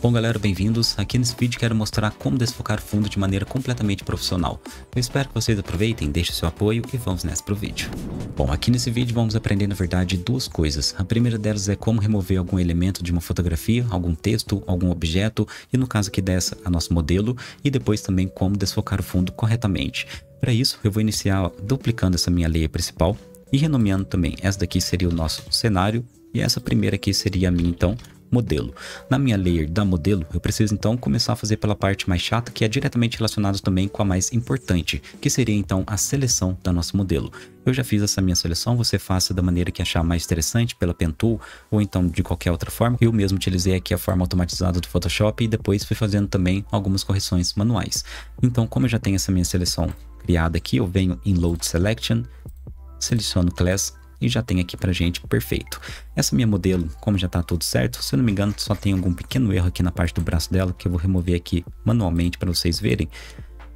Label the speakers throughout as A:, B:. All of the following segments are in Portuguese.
A: Bom galera, bem-vindos. Aqui nesse vídeo quero mostrar como desfocar fundo de maneira completamente profissional. Eu espero que vocês aproveitem, deixem seu apoio e vamos nessa pro vídeo. Bom, aqui nesse vídeo vamos aprender na verdade duas coisas. A primeira delas é como remover algum elemento de uma fotografia, algum texto, algum objeto e no caso aqui dessa, a nosso modelo e depois também como desfocar o fundo corretamente. Para isso, eu vou iniciar duplicando essa minha leia principal e renomeando também. Essa daqui seria o nosso cenário e essa primeira aqui seria a minha então modelo. Na minha layer da modelo, eu preciso então começar a fazer pela parte mais chata, que é diretamente relacionada também com a mais importante, que seria então a seleção da nossa modelo. Eu já fiz essa minha seleção, você faça da maneira que achar mais interessante, pela Pentool ou então de qualquer outra forma. Eu mesmo utilizei aqui a forma automatizada do Photoshop e depois fui fazendo também algumas correções manuais. Então, como eu já tenho essa minha seleção criada aqui, eu venho em Load Selection, seleciono Class e já tem aqui pra gente, perfeito. Essa minha modelo, como já está tudo certo, se eu não me engano só tem algum pequeno erro aqui na parte do braço dela que eu vou remover aqui manualmente para vocês verem.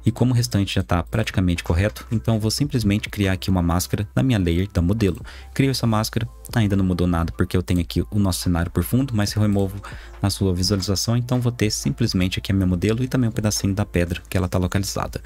A: E como o restante já está praticamente correto, então eu vou simplesmente criar aqui uma máscara na minha layer da modelo. Crio essa máscara, Ainda não mudou nada porque eu tenho aqui o nosso cenário por fundo, mas se eu removo a sua visualização, então vou ter simplesmente aqui a minha modelo e também um pedacinho da pedra que ela está localizada.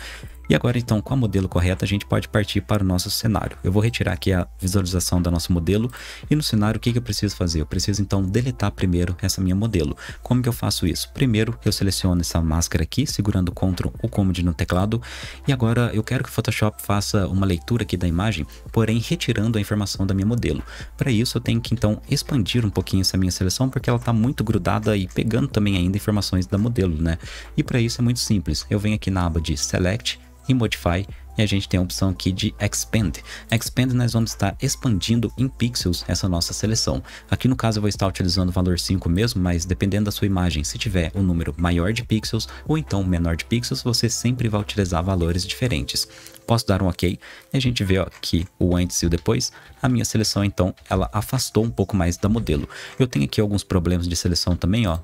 A: E agora então com a modelo correta a gente pode partir para o nosso cenário. Eu vou retirar aqui a visualização da nossa modelo e no cenário o que, que eu preciso fazer? Eu preciso então deletar primeiro essa minha modelo. Como que eu faço isso? Primeiro eu seleciono essa máscara aqui segurando Ctrl ou Command no teclado e agora eu quero que o Photoshop faça uma leitura aqui da imagem porém retirando a informação da minha modelo para isso eu tenho que então expandir um pouquinho essa minha seleção porque ela está muito grudada e pegando também ainda informações da modelo, né? E para isso é muito simples. Eu venho aqui na aba de Select, e Modify e a gente tem a opção aqui de Expand. Expand nós vamos estar expandindo em pixels essa nossa seleção. Aqui no caso eu vou estar utilizando o valor 5 mesmo, mas dependendo da sua imagem, se tiver um número maior de pixels ou então menor de pixels, você sempre vai utilizar valores diferentes. Posso dar um OK e a gente vê ó, aqui o antes e o depois. A minha seleção então, ela afastou um pouco mais da modelo. Eu tenho aqui alguns problemas de seleção também, ó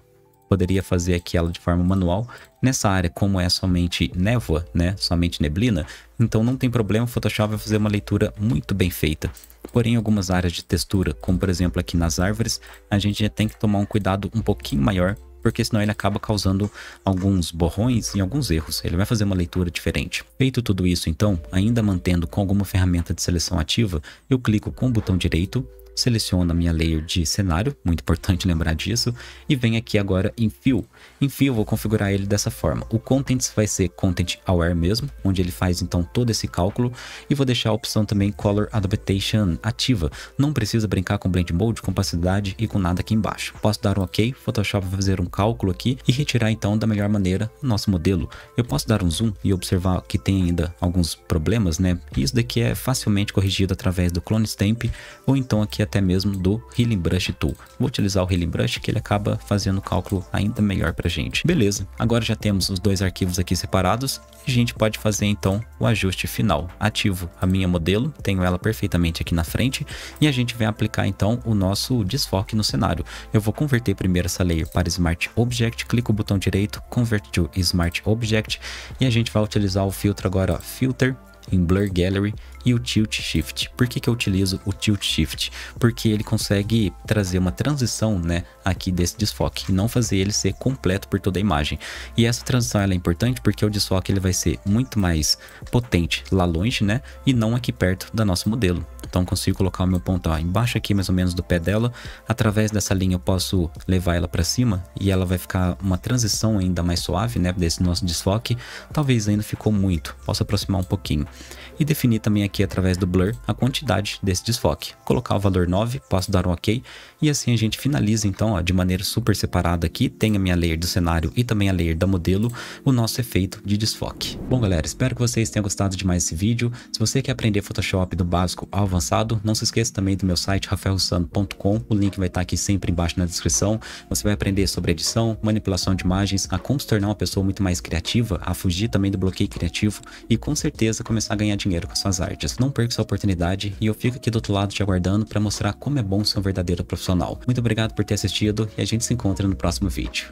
A: poderia fazer aqui ela de forma manual. Nessa área, como é somente névoa, né, somente neblina, então não tem problema, o Photoshop vai fazer uma leitura muito bem feita. Porém, algumas áreas de textura, como por exemplo aqui nas árvores, a gente já tem que tomar um cuidado um pouquinho maior, porque senão ele acaba causando alguns borrões e alguns erros. Ele vai fazer uma leitura diferente. Feito tudo isso, então, ainda mantendo com alguma ferramenta de seleção ativa, eu clico com o botão direito seleciono a minha layer de cenário, muito importante lembrar disso, e venho aqui agora em Fill. Em Fill vou configurar ele dessa forma. O Contents vai ser Content Aware mesmo, onde ele faz então todo esse cálculo, e vou deixar a opção também Color Adaptation ativa. Não precisa brincar com Blend Mode, com opacidade e com nada aqui embaixo. Posso dar um OK, Photoshop vai fazer um cálculo aqui e retirar então da melhor maneira o nosso modelo. Eu posso dar um zoom e observar que tem ainda alguns problemas, né? isso daqui é facilmente corrigido através do Clone Stamp ou então aqui até mesmo do Healing Brush Tool. Vou utilizar o Healing Brush que ele acaba fazendo o cálculo ainda melhor para gente. Beleza, agora já temos os dois arquivos aqui separados a gente pode fazer então o ajuste final. Ativo a minha modelo, tenho ela perfeitamente aqui na frente e a gente vai aplicar então o nosso desfoque no cenário. Eu vou converter primeiro essa layer para Smart Object, clico o botão direito, Convert to Smart Object e a gente vai utilizar o filtro agora, ó, Filter, em Blur Gallery e o tilt shift. Por que, que eu utilizo o tilt shift? Porque ele consegue trazer uma transição né, aqui desse desfoque e não fazer ele ser completo por toda a imagem. E essa transição é importante porque o desfoque ele vai ser muito mais potente lá longe né, e não aqui perto da nossa modelo. Então consigo colocar o meu ponto ó, embaixo aqui mais ou menos do pé dela. Através dessa linha eu posso levar ela para cima e ela vai ficar uma transição ainda mais suave né, desse nosso desfoque. Talvez ainda ficou muito, posso aproximar um pouquinho. E definir também aqui aqui através do blur a quantidade desse desfoque. Colocar o valor 9, posso dar um ok e assim a gente finaliza então ó, de maneira super separada aqui, tem a minha layer do cenário e também a layer da modelo, o nosso efeito de desfoque. Bom galera, espero que vocês tenham gostado de mais esse vídeo. Se você quer aprender Photoshop do básico ao avançado, não se esqueça também do meu site rafaelrussano.com, o link vai estar aqui sempre embaixo na descrição. Você vai aprender sobre edição, manipulação de imagens, a como se tornar uma pessoa muito mais criativa, a fugir também do bloqueio criativo e com certeza começar a ganhar dinheiro com suas artes artes. Não perca essa oportunidade e eu fico aqui do outro lado te aguardando para mostrar como é bom ser um verdadeiro profissional. Muito obrigado por ter assistido e a gente se encontra no próximo vídeo.